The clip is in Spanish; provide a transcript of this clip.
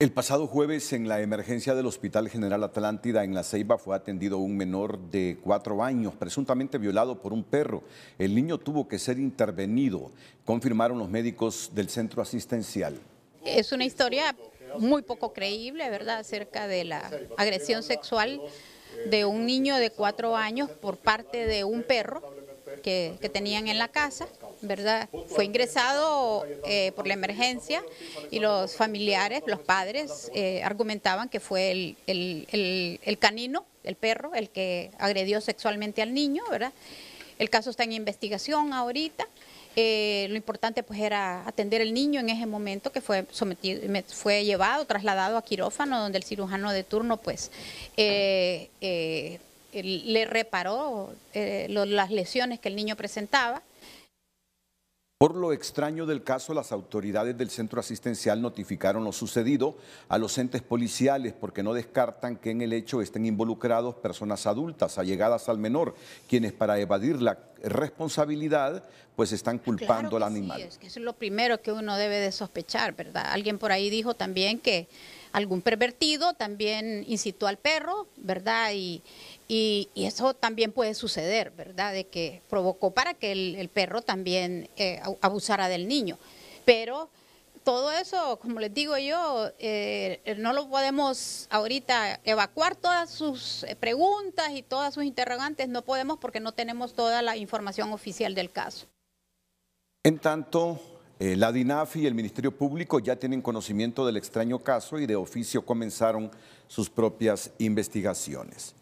El pasado jueves, en la emergencia del Hospital General Atlántida en La Ceiba, fue atendido un menor de cuatro años, presuntamente violado por un perro. El niño tuvo que ser intervenido, confirmaron los médicos del centro asistencial. Es una historia muy poco creíble, ¿verdad?, acerca de la agresión sexual de un niño de cuatro años por parte de un perro que, que tenían en la casa. ¿verdad? Fue ingresado eh, por la emergencia y los familiares, los padres, eh, argumentaban que fue el, canino, el perro, el que agredió sexualmente al niño, ¿verdad? El caso está en investigación ahorita. Eh, lo importante pues era atender al niño en ese momento que fue sometido, fue llevado, trasladado a quirófano, donde el cirujano de turno pues le reparó las lesiones que el niño presentaba por lo extraño del caso, las autoridades del centro asistencial notificaron lo sucedido a los entes policiales porque no descartan que en el hecho estén involucrados personas adultas allegadas al menor, quienes para evadir la responsabilidad pues están culpando al animal. es lo primero que uno debe de sospechar, ¿verdad? Alguien por ahí dijo también que algún pervertido también incitó al perro, ¿verdad? Y, y, eso también puede suceder, ¿verdad? De que provocó para que el, perro también eh, abusara del niño. Pero todo eso, como les digo yo, eh, no lo podemos ahorita evacuar todas sus eh, preguntas y todas sus interrogantes, no podemos porque no tenemos toda la información oficial del caso. En tanto, eh, la DINAFI y el Ministerio Público ya tienen conocimiento del extraño caso y de oficio comenzaron sus propias investigaciones.